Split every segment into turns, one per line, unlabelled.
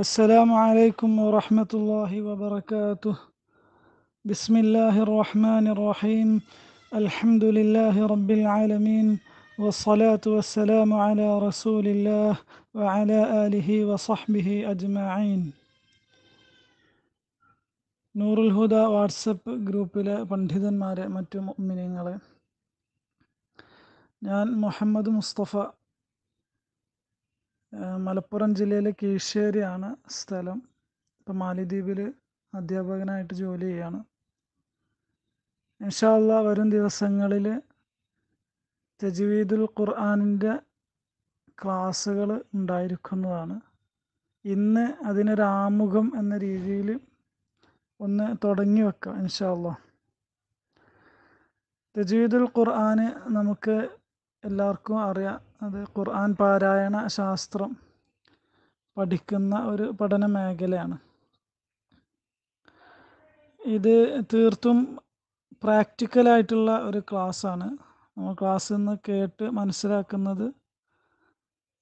السلام عليكم ورحمة الله وبركاته بسم الله الرحمن الرحيم الحمد لله رب العالمين والصلاة والسلام على رسول الله وعلى آله وصحبه أجمعين نور നൂറുൽ ഹുദ വാട്സപ്പ് ഗ്രൂപ്പിലെ പണ്ഡിതന്മാരെ മറ്റു മിനിങ്ങളെ ഞാൻ محمد مصطفى മലപ്പുറം ജില്ലയിലെ കീഴ്ശ്ശേരിയാണ് സ്ഥലം ഇപ്പം മാലിദ്വീപിൽ അധ്യാപകനായിട്ട് ജോലി ചെയ്യാണ് ഇൻഷാല്ല വരും ദിവസങ്ങളിൽ തജ്വീദുൽ ഖുർആാനിൻ്റെ ക്ലാസ്സുകൾ ഉണ്ടായിരിക്കുന്നതാണ് ഇന്ന് അതിനൊരാമുഖം എന്ന രീതിയിൽ ഒന്ന് തുടങ്ങി വെക്കാം ഇൻഷാല്ല തജ്വീദുൽ ഖുർആാന് നമുക്ക് എല്ലാവർക്കും അറിയാം അത് ഖുർആൻ പാരായണ ശാസ്ത്രം പഠിക്കുന്ന ഒരു പഠന മേഖലയാണ് ഇത് തീർത്തും പ്രാക്ടിക്കലായിട്ടുള്ള ഒരു ക്ലാസ്സാണ് നമ്മൾ ക്ലാസ്സിൽ നിന്ന് കേട്ട് മനസ്സിലാക്കുന്നത്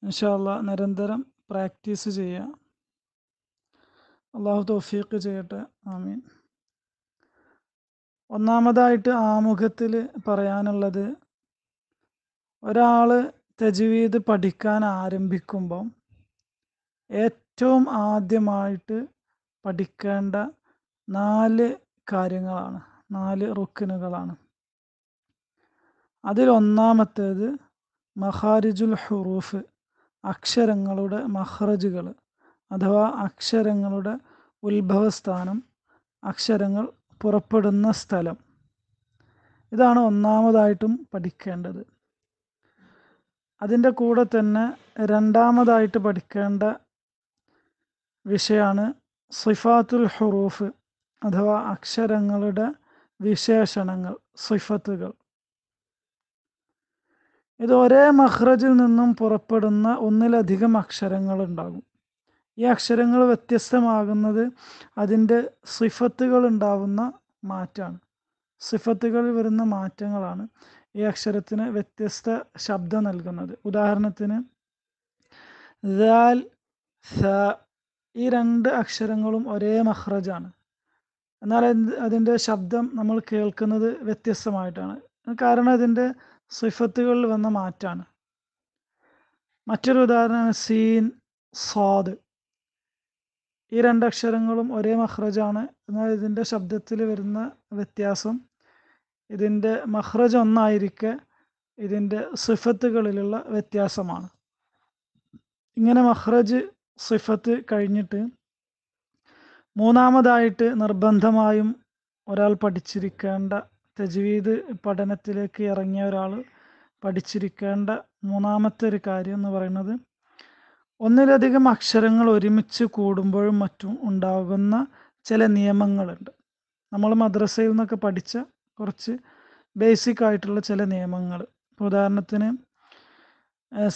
ഇൻഷാല്ല നിരന്തരം പ്രാക്ടീസ് ചെയ്യുക അള്ളാഹു തൗഫീഖ് ചെയ്യട്ടെ ആമീൻ ഒന്നാമതായിട്ട് ആമുഖത്തിൽ പറയാനുള്ളത് ഒരാൾ തജ്വീദ് പഠിക്കാൻ ആരംഭിക്കുമ്പം ഏറ്റവും ആദ്യമായിട്ട് പഠിക്കേണ്ട നാല് കാര്യങ്ങളാണ് നാല് റുക്കിനുകളാണ് അതിലൊന്നാമത്തേത് മഹാരിജുൽ ഹുറൂഫ് അക്ഷരങ്ങളുടെ മഹ്റജുകൾ അഥവാ അക്ഷരങ്ങളുടെ ഉത്ഭവസ്ഥാനം അക്ഷരങ്ങൾ പുറപ്പെടുന്ന സ്ഥലം ഇതാണ് ഒന്നാമതായിട്ടും പഠിക്കേണ്ടത് അതിൻ്റെ കൂടെ തന്നെ രണ്ടാമതായിട്ട് പഠിക്കേണ്ട വിഷയമാണ് സിഫാത്തുൽ ഹുറൂഫ് അഥവാ അക്ഷരങ്ങളുടെ വിശേഷണങ്ങൾ സിഫത്തുകൾ ഇത് ഒരേ മഹ്റജിൽ നിന്നും പുറപ്പെടുന്ന ഒന്നിലധികം അക്ഷരങ്ങൾ ഉണ്ടാകും ഈ അക്ഷരങ്ങൾ വ്യത്യസ്തമാകുന്നത് അതിൻ്റെ സിഫത്തുകൾ ഉണ്ടാവുന്ന മാറ്റാണ് സിഫത്തുകളിൽ വരുന്ന മാറ്റങ്ങളാണ് ഈ അക്ഷരത്തിന് വ്യത്യസ്ത ശബ്ദം നൽകുന്നത് ഉദാഹരണത്തിന് ഈ രണ്ട് അക്ഷരങ്ങളും ഒരേ മഹ്റജാണ് എന്നാൽ അതിൻ്റെ ശബ്ദം നമ്മൾ കേൾക്കുന്നത് വ്യത്യസ്തമായിട്ടാണ് കാരണം അതിൻ്റെ സിഫത്തുകളിൽ വന്ന മാറ്റാണ് മറ്റൊരു ഉദാഹരണമാണ് സീൻ സ്വാദ് ഈ രണ്ട് അക്ഷരങ്ങളും ഒരേ മഹ്റജാണ് എന്നാൽ ഇതിൻ്റെ ശബ്ദത്തിൽ വരുന്ന വ്യത്യാസം ഇതിൻ്റെ മഹ്റജ് ഒന്നായിരിക്കെ ഇതിൻ്റെ സിഫത്തുകളിലുള്ള വ്യത്യാസമാണ് ഇങ്ങനെ മഹ്റജ് സിഫത്ത് കഴിഞ്ഞിട്ട് മൂന്നാമതായിട്ട് നിർബന്ധമായും ഒരാൾ പഠിച്ചിരിക്കേണ്ട തജ്വീദ് പഠനത്തിലേക്ക് ഇറങ്ങിയ ഒരാൾ പഠിച്ചിരിക്കേണ്ട മൂന്നാമത്തെ ഒരു കാര്യം എന്ന് പറയുന്നത് ഒന്നിലധികം അക്ഷരങ്ങൾ ഒരുമിച്ച് കൂടുമ്പോഴും മറ്റും ഉണ്ടാകുന്ന ചില നിയമങ്ങളുണ്ട് നമ്മൾ മദ്രസയിൽ നിന്നൊക്കെ പഠിച്ച കുറച്ച് ബേസിക് ആയിട്ടുള്ള ചില നിയമങ്ങൾ ഉദാഹരണത്തിന്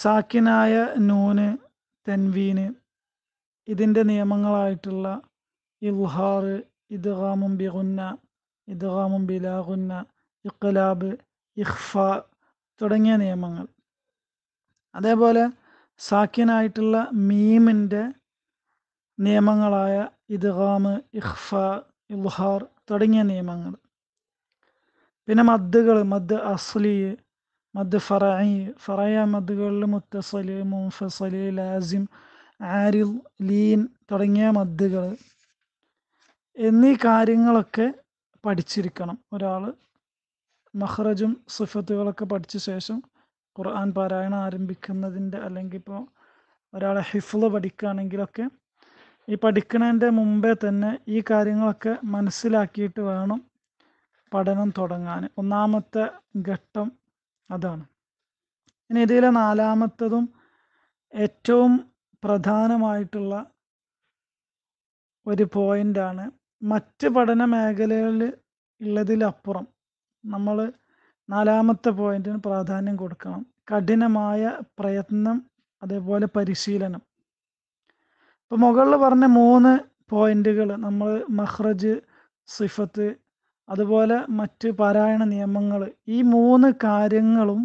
സാക്കിനായ നൂന് തെൻവീന് ഇതിൻ്റെ നിയമങ്ങളായിട്ടുള്ള ഇൽഹാർ ഇദ്ഗാമും ബിഗുന്ന ഇദ്ഗാമും ബിലാഗുന്ന ഇഖ്ലാബ് ഇഹ്ഫ തുടങ്ങിയ നിയമങ്ങൾ അതേപോലെ സാക്കിനായിട്ടുള്ള മീമിൻ്റെ നിയമങ്ങളായ ഇദ്ഗാമ് ഇഖ്ഫ ഇൽഹാർ തുടങ്ങിയ നിയമങ്ങൾ പിന്നെ മദ്ദുകൾ മദ് അസ്ലി മദ് ഫറായി ഫറായ മദ്ദുകളിൽ മുത്തസല് മുൻഫസല് ലാസിം ആരിൽ ലീൻ തുടങ്ങിയ മദ്ദുകൾ എന്നീ കാര്യങ്ങളൊക്കെ പഠിച്ചിരിക്കണം ഒരാൾ മഹ്റജും സുഫത്തുകളൊക്കെ പഠിച്ച ശേഷം ഖുർആൻ പാരായണം ആരംഭിക്കുന്നതിൻ്റെ അല്ലെങ്കിൽ ഇപ്പോൾ ഒരാളെ ഹിഫ്ള് പഠിക്കുകയാണെങ്കിലൊക്കെ ഈ പഠിക്കുന്നതിൻ്റെ മുമ്പേ തന്നെ ഈ കാര്യങ്ങളൊക്കെ മനസ്സിലാക്കിയിട്ട് വേണം പഠനം തുടങ്ങാൻ ഒന്നാമത്തെ ഘട്ടം അതാണ് ഇനി ഇതിലെ നാലാമത്തതും ഏറ്റവും പ്രധാനമായിട്ടുള്ള ഒരു പോയിൻ്റാണ് മറ്റ് പഠന മേഖലകളിൽ ഉള്ളതിലപ്പുറം നമ്മൾ നാലാമത്തെ പോയിന്റിന് പ്രാധാന്യം കൊടുക്കണം കഠിനമായ പ്രയത്നം അതേപോലെ പരിശീലനം ഇപ്പോൾ മുകളിൽ പറഞ്ഞ മൂന്ന് പോയിന്റുകൾ നമ്മൾ മഹ്റജ് സിഫത്ത് അതുപോലെ മറ്റ് പാരായണ നിയമങ്ങൾ ഈ മൂന്ന് കാര്യങ്ങളും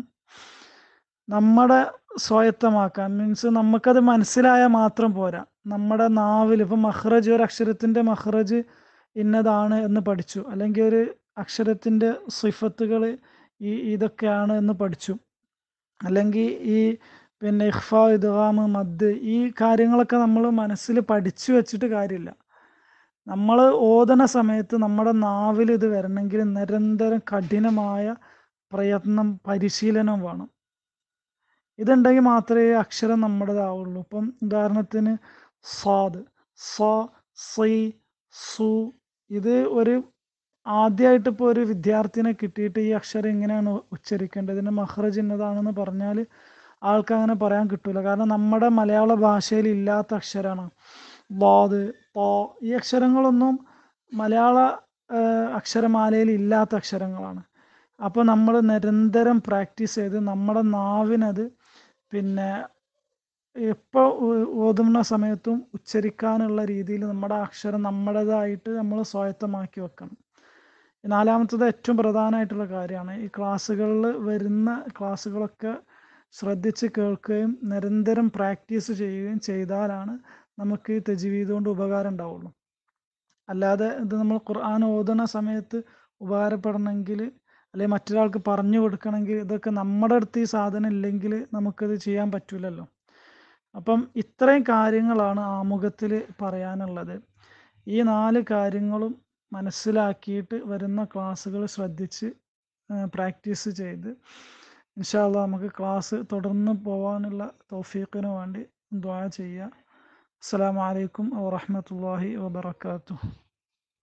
നമ്മുടെ സ്വായത്തമാക്കാൻ മീൻസ് നമുക്കത് മനസ്സിലായാൽ മാത്രം പോരാ നമ്മുടെ നാവിൽ ഇപ്പം മഹ്റജ് ഒരു അക്ഷരത്തിൻ്റെ മഹ്റജ് ഇന്നതാണ് എന്ന് പഠിച്ചു അല്ലെങ്കിൽ ഒരു അക്ഷരത്തിൻ്റെ സിഫത്തുകൾ ഈ ഇതൊക്കെയാണ് എന്ന് പഠിച്ചു അല്ലെങ്കിൽ ഈ പിന്നെ ഇഹ്ഫ ഇദ്ഗാം മദ് ഈ കാര്യങ്ങളൊക്കെ നമ്മൾ മനസ്സിൽ പഠിച്ചു വെച്ചിട്ട് കാര്യമില്ല നമ്മൾ ഓതന സമയത്ത് നമ്മുടെ നാവിൽ ഇത് വരണമെങ്കിൽ നിരന്തരം കഠിനമായ പ്രയത്നം പരിശീലനം വേണം ഇതുണ്ടെങ്കിൽ മാത്രമേ അക്ഷരം നമ്മുടേതാവുള്ളൂ ഇപ്പം ഉദാഹരണത്തിന് സ്വാദ് സ സി സു ഇത് ഒരു ആദ്യമായിട്ട് ഇപ്പോൾ ഒരു വിദ്യാർത്ഥിനെ കിട്ടിയിട്ട് ഈ അക്ഷരം എങ്ങനെയാണ് ഉച്ചരിക്കേണ്ടത് ഇതിൻ്റെ മഹ്റജ് ഇന്നതാണെന്ന് പറഞ്ഞാൽ ആൾക്ക് അങ്ങനെ പറയാൻ കിട്ടൂല കാരണം നമ്മുടെ മലയാള ഭാഷയിൽ ഇല്ലാത്ത അക്ഷരമാണ് ബാദ് പോ ഈ അക്ഷരങ്ങളൊന്നും മലയാള അക്ഷരമാലയിൽ ഇല്ലാത്ത അക്ഷരങ്ങളാണ് അപ്പോൾ നമ്മൾ നിരന്തരം പ്രാക്ടീസ് ചെയ്ത് നമ്മുടെ നാവിനത് പിന്നെ എപ്പോൾ ഓതുന്ന സമയത്തും ഉച്ചരിക്കാനുള്ള രീതിയിൽ നമ്മുടെ അക്ഷരം നമ്മുടേതായിട്ട് നമ്മൾ സ്വായത്തമാക്കി വെക്കണം നാലാമത്തത് ഏറ്റവും പ്രധാനമായിട്ടുള്ള കാര്യമാണ് ഈ ക്ലാസ്സുകളിൽ വരുന്ന ക്ലാസ്സുകളൊക്കെ ശ്രദ്ധിച്ച് കേൾക്കുകയും നിരന്തരം പ്രാക്ടീസ് ചെയ്യുകയും ചെയ്താലാണ് നമുക്ക് ഈ തെജീവീത് കൊണ്ട് ഉപകാരം ഉണ്ടാവുള്ളൂ അല്ലാതെ ഇത് നമ്മൾ ഖുർആൻ ഓതുന്ന സമയത്ത് ഉപകാരപ്പെടണമെങ്കിൽ അല്ലെങ്കിൽ മറ്റൊരാൾക്ക് പറഞ്ഞു കൊടുക്കണമെങ്കിൽ ഇതൊക്കെ നമ്മുടെ അടുത്ത് ഈ സാധനം ഇല്ലെങ്കിൽ നമുക്കത് ചെയ്യാൻ പറ്റില്ലല്ലോ അപ്പം ഇത്രയും കാര്യങ്ങളാണ് ആമുഖത്തിൽ പറയാനുള്ളത് ഈ നാല് കാര്യങ്ങളും മനസ്സിലാക്കിയിട്ട് വരുന്ന ക്ലാസ്സുകൾ ശ്രദ്ധിച്ച് പ്രാക്ടീസ് ചെയ്ത് ഇൻഷാല്ല നമുക്ക് ക്ലാസ് തുടർന്ന് പോകാനുള്ള തൗഫീഖിന് വേണ്ടി ദ്വാ ചെയ്യുക അസ്സാം വലൈക്കും വാഹമത്തല്ലാഹി വാത്തു